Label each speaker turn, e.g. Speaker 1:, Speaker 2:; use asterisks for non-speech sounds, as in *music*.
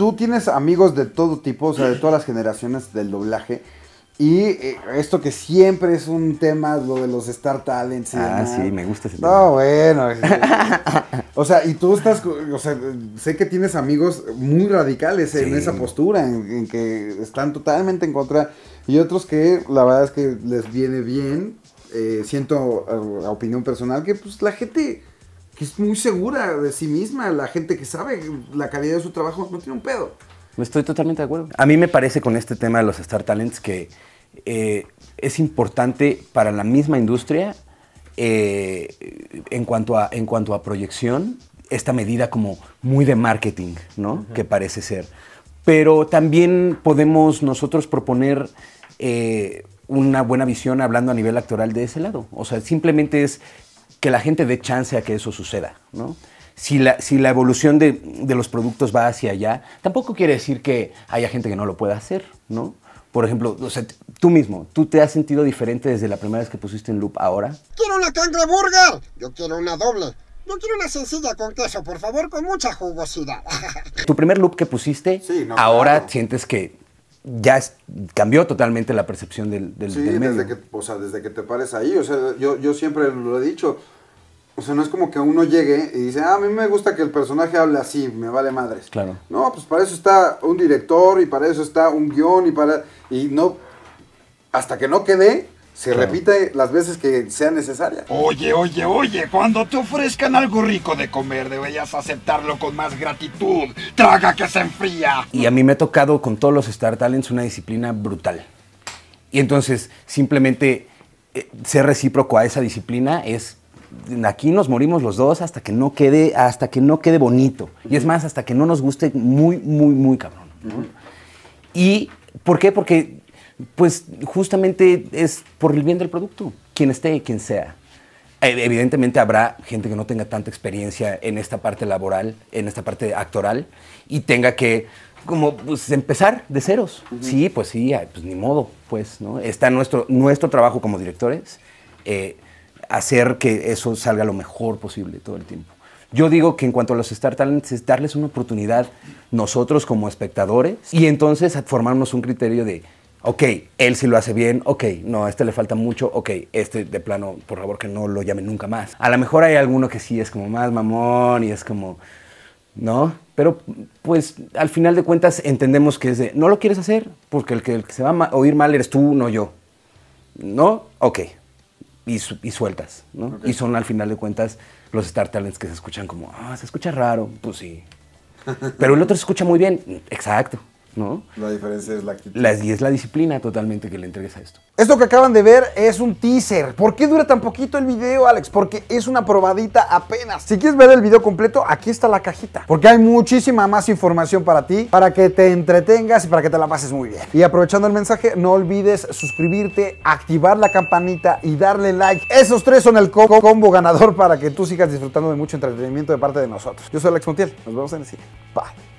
Speaker 1: tú tienes amigos de todo tipo, o sea, de todas las generaciones del doblaje. Y eh, esto que siempre es un tema, lo de los Star Talents. Ah, sí, me gusta ese tema. No, bueno. *laughs* o sea, y tú estás, o sea, sé que tienes amigos muy radicales en esa postura, en, que están totalmente en contra. Y otros que la verdad es que les viene bien. Eh, siento, la eh, opinión personal, que pues la gente que es muy segura de sí misma, la gente que sabe la calidad de su trabajo no tiene un
Speaker 2: pedo. Estoy totalmente de acuerdo. A mí me parece con este tema de los Star Talents que eh, es importante para la misma industria eh, en, cuanto a, en cuanto a proyección, esta medida como muy de marketing, ¿no? Que parece ser. Pero también podemos nosotros proponer... Eh, una buena visión hablando a nivel actoral de ese lado. O sea, simplemente es que la gente dé chance a que eso suceda, ¿no? Si la, si la evolución de, los productos va hacia allá, tampoco quiere decir que haya gente que no lo pueda hacer, ¿no? Por ejemplo, tú mismo, ¿tú te has sentido diferente desde la primera vez que pusiste en loop ahora?
Speaker 1: ¡Quiero una cangre burger! Yo quiero una doble. Yo quiero una sencilla con queso, por favor, con mucha jugosidad.
Speaker 2: ¿Tu primer loop que pusiste, ahora sientes que ya cambió totalmente la percepción del, del, medio. Desde que,
Speaker 1: o sea, desde que te pares ahí, o sea, yo, siempre lo he dicho, o sea, no es como que uno llegue y dice, ah, a mí me gusta que el personaje hable así, me vale madres. Claro. No, pues para eso está un director y para eso está un guión y para... Y no, hasta que no quede, se repite las veces que sea necesaria. Oye, oye, oye, cuando te ofrezcan algo rico de comer, deberías aceptarlo con más gratitud. Traga que se enfría.
Speaker 2: Y a mí me ha tocado con todos los Star Talents una disciplina brutal. Y entonces, simplemente eh, ser recíproco a esa disciplina es aquí nos morimos los dos hasta que no quede hasta que no quede bonito y es más hasta que no nos guste muy muy muy cabrón y por qué porque pues justamente es por el bien del producto, quien esté, quien sea. E, evidentemente habrá gente que no tenga tanta experiencia en esta parte laboral, en esta parte actoral, y tenga que como pues, empezar de ceros. Sí, pues sí, pues ni modo, pues, ¿no? Está nuestro, nuestro trabajo como directores, eh, hacer que eso salga lo mejor posible todo el tiempo. Yo digo que en cuanto a los Star Talents es darles una oportunidad nosotros como espectadores y entonces formarnos un criterio de ok, él sí lo hace bien, ok, no, a este le falta mucho, ok, este de plano, por favor que no lo llame nunca más. A lo mejor hay alguno que sí es como más mamón y es como, ¿no? Pero pues al final de cuentas entendemos que es de, no lo quieres hacer porque el que, se va a oír mal eres tú, no yo. ¿No? Ok. Y, sueltas, ¿no? Y son al final de cuentas los Star Talents que se escuchan como, ah, se escucha raro, pues sí. *laughs* Pero el otro se escucha muy bien, exacto. ¿no?
Speaker 1: La diferencia es la es
Speaker 2: la disciplina totalmente que le entregues a esto.
Speaker 1: Esto que acaban de ver es un teaser. ¿Por qué dura tan poquito el video, Alex? Porque es una probadita apenas. Si quieres ver el video completo, aquí está la cajita. Porque hay muchísima más información para ti, para que te entretengas y para que te la pases muy bien. Y aprovechando el mensaje, no olvides suscribirte, activar la campanita y darle like. Esos tres son el coco combo ganador para que tú sigas disfrutando de mucho entretenimiento de parte de nosotros. Yo soy Alex Montiel. Nos vemos en el siguiente. Bye.